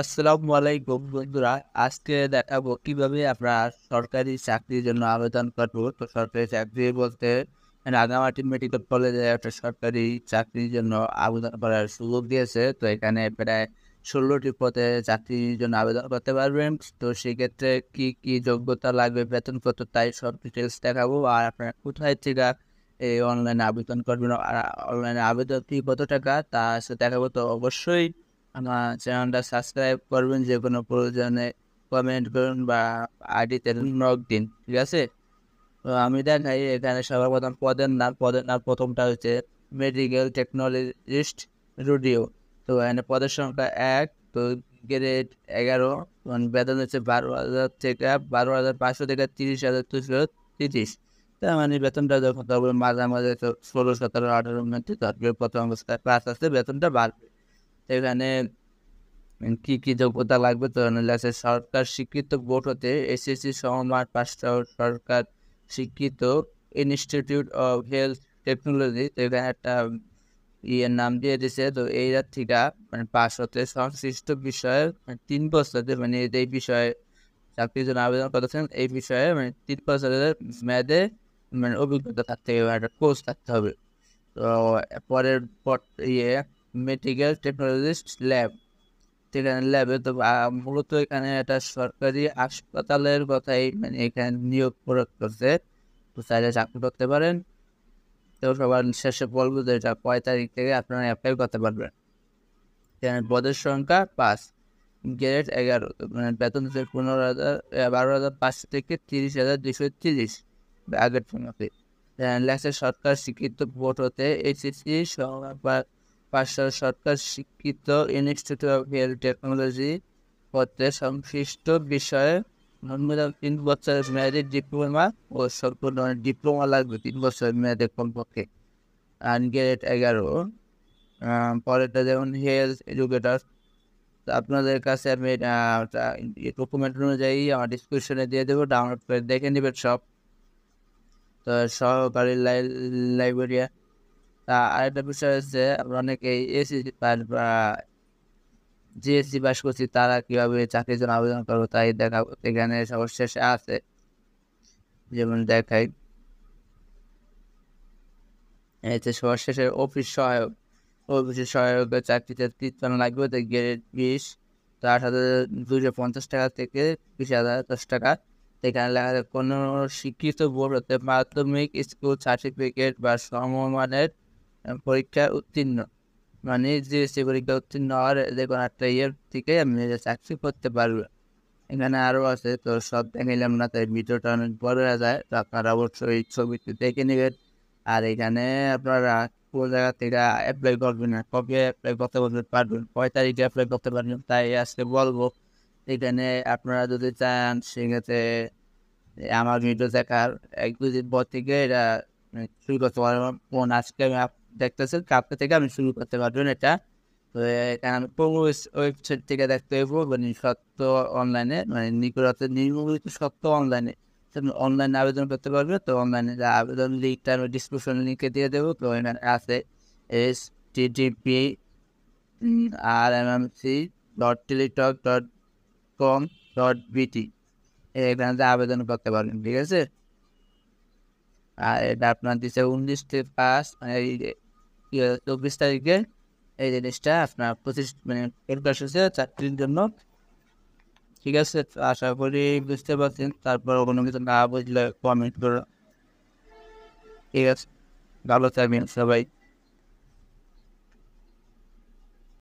আসসালামু আলাইকুম বন্ধুরা আজকে দেখাবো কীভাবে আমরা সরকারি চাকরির জন্য আবেদন করবো তো সরকারি চাকরি বলতে রাঙামাটি মেডিকেল কলেজে একটা সরকারি চাকরির জন্য আবেদন করার সুযোগ দিয়েছে তো এখানে প্রায় ষোলোটি পথে চাকরির জন্য আবেদন করতে পারবেন তো সেক্ষেত্রে কী কী যোগ্যতা লাগবে বেতন কত তাই সব ডিটেলস দেখাবো আর আপনার কোথায় থেকে এই অনলাইনে আবেদন করবেন আর অনলাইনে আবেদন কি কত টাকা তা দেখাবো তো অবশ্যই আমার চ্যানেলটা সাবস্ক্রাইব করবেন যে কোনো প্রয়োজনে কমেন্ট করুন বা আইডিতে নক দিন ঠিক আছে তো আমি দেখাই এখানে সর্বপ্রথম পদের নাম পদের নাম প্রথমটা হচ্ছে মেডিকেল টেকনোলজিস্ট রুডিও তো এখানে পদের সংখ্যা এক তো গ্রেড এগারো বেতন হচ্ছে বারো হাজার থেকে বারো হাজার পাঁচশো থেকে তিরিশ হাজার দুশো তিরিশ তার মানে বেতনটা যখন তবে মাঝামাঝি ষোলো সতেরো আঠারো মিনিট তারপরে প্রথম অবস্থায় পাঁচ আসতে বেতনটা বাড়বে এখানে কী কী যোগ্যতা লাগবে তো আছে সরকার স্বীকৃত বোর্ড হতে এসএসসি সমার পাঁচটা সরকার শিক্ষিত ইনস্টিটিউট অফ হেলথ টেকনোলজি তো এখানে একটা ইয়ের নাম দিয়ে দিছে তো এইটা ঠিকা মানে পাশ হতে সংশ্লিষ্ট বিষয়ে মানে, তিন বছরের মানে এই বিষয়ে চাকরির জন্য আবেদন করেছেন এই বিষয়ে মানে তিন বছরের মেয়াদে মানে অভিজ্ঞতা থাকতে হবে একটা কোর্স থাকতে হবে তো পরের পর ইয়ে মেডিকেল টেকনোলজিস্ট ল্যাব সেখানে ল্যাবে তো মূলত এখানে একটা সরকারি হাসপাতালের কথাই মানে এখানে নিয়োগ করছে তো চাইলে চাকরি করতে পারেন তো সবার শেষে বলবো যে এটা কয় তারিখ থেকে আপনারা অ্যাপ্লাই করতে পারবেন এখানে পদের সংখ্যা পাঁচ গ্রেড এগারো মানে বেতন হচ্ছে পনেরো হাজার বারো হাজার পাঁচশো থেকে তিরিশ হাজার দুশো তিরিশ আগের ফোন সরকার স্বীকৃত ভোট হতে এইচএসি সহ পাশ্চাত্য সরকার শিক্ষিত ইনস্টিটিউট অফ হেলথ টেকনোলজি পত্রে সংশ্লিষ্ট বিষয়ে ন্যূনতম তিন বছরের মেয়াদে ডিপ্লোমা ও সম্পূর্ণ ডিপ্লোমা লাগবে তিন বছরের মেয়াদে কমপক্ষে আন গ্রেড এগারো পরেরটা যেমন হেলথ এডুকেটার আপনাদের কাছে আমি ডকুমেন্ট অনুযায়ী আমার ডিসক্রিপশনে দিয়ে দেবো ডাউনলোড করে দেখে নেবেন সব তো সহকারী লাইব্রেরিয়া তা আরেকটা বিষয় হচ্ছে আমরা অনেকেই এসি বা জিএসসি পাস করছি তারা কিভাবে চাকরির জন্য আবেদন করবো তাই দেখা এখানে সর্বশেষে আছে যেমন দেখাই এতে সর্বশেষে অফিস সহায়ক অফিসের সহায়কের চাকরিতে তিন লাগবে তো গ্রেড বিশ তার সাথে দুশো পঞ্চাশ টাকা থেকে বিশ হাজার দশ টাকা এখানে লেখা কোনো শিক্ষিত বোর্ড হতে মাধ্যমিক স্কুল সার্টিফিকেট বা সমমানের পরীক্ষা উত্তীর্ণ মানে জিএসসি পরীক্ষা উত্তীর্ণ হওয়ার যে কোনো একটা ইয়ের থেকে আপনি চাকরি করতে পারবেন এখানে আরও আছে তো সব দেখাইলাম না তাই ভিডিওটা অনেক বড় হয়ে যায় তো আপনারা অবশ্যই ছবিটি দেখে নেবেন আর এখানে আপনারা কোনো জায়গা থেকে অ্যাপ্লাই করবেন না কবে অ্যাপ্লাই করতে বলতে পারবেন কয় তারিখে অ্যাপ্লাই করতে পারবেন তাই আজকে বলবো এখানে আপনারা যদি চান সেক্ষেত্রে আমার ভিডিও দেখার এক দুদিন পর থেকে এটা শুরু করতে পারবেন কোন আজকে আমি দেখতেছেন কাপকা থেকে আপনি শুরু করতে পারবেন এটা তো এখানে আমি পঙ্গু ওয়েবসাইট থেকে দেখতে পাবো মানে সত্য অনলাইনে মানে নিকটতে নির্মূলিত সত্য অনলাইনে অনলাইনে আবেদন করতে পারবে তো অনলাইনে আবেদন লিঙ্কটা আমি ডিসক্রিপশন লিঙ্কে দিয়ে দেবো তো এখানে আছে S T T P R M M C dot Teletalk dot com dot BD এখানে আবেদন করতে পারবেন ঠিক আছে আর এটা আপনার দিচ্ছে উনিশ থেকে পাঁচ মানে চব্বিশ তারিখে এই জিনিসটা আপনার পঁচিশ মানে প্রকাশ হয়েছে চাকরির জন্য ঠিক আছে আশা করি বুঝতে পারছেন তারপর কোনো কিছু না বুঝলে কমেন্ট করো ঠিক আছে ভালো থাকবেন সবাই